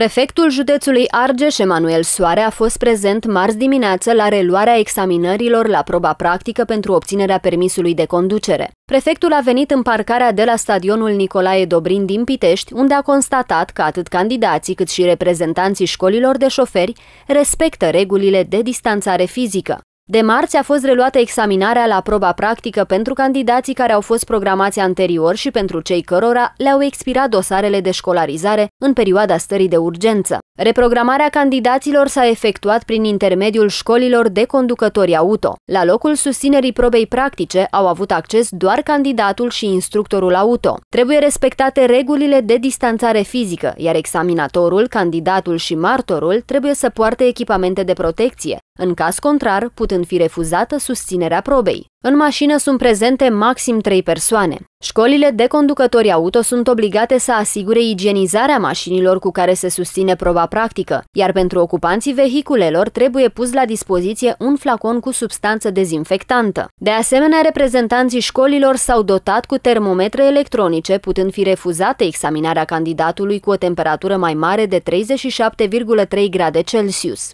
Prefectul județului Argeș, Emanuel Soare, a fost prezent marți dimineață la reluarea examinărilor la proba practică pentru obținerea permisului de conducere. Prefectul a venit în parcarea de la stadionul Nicolae Dobrin din Pitești, unde a constatat că atât candidații cât și reprezentanții școlilor de șoferi respectă regulile de distanțare fizică. De marți a fost reluată examinarea la proba practică pentru candidații care au fost programați anterior și pentru cei cărora le-au expirat dosarele de școlarizare în perioada stării de urgență. Reprogramarea candidaților s-a efectuat prin intermediul școlilor de conducători auto. La locul susținerii probei practice au avut acces doar candidatul și instructorul auto. Trebuie respectate regulile de distanțare fizică, iar examinatorul, candidatul și martorul trebuie să poarte echipamente de protecție, în caz contrar putând fi refuzată susținerea probei. În mașină sunt prezente maxim 3 persoane. Școlile de conducători auto sunt obligate să asigure igienizarea mașinilor cu care se susține proba practică, iar pentru ocupanții vehiculelor trebuie pus la dispoziție un flacon cu substanță dezinfectantă. De asemenea, reprezentanții școlilor s-au dotat cu termometre electronice, putând fi refuzate examinarea candidatului cu o temperatură mai mare de 37,3 grade Celsius.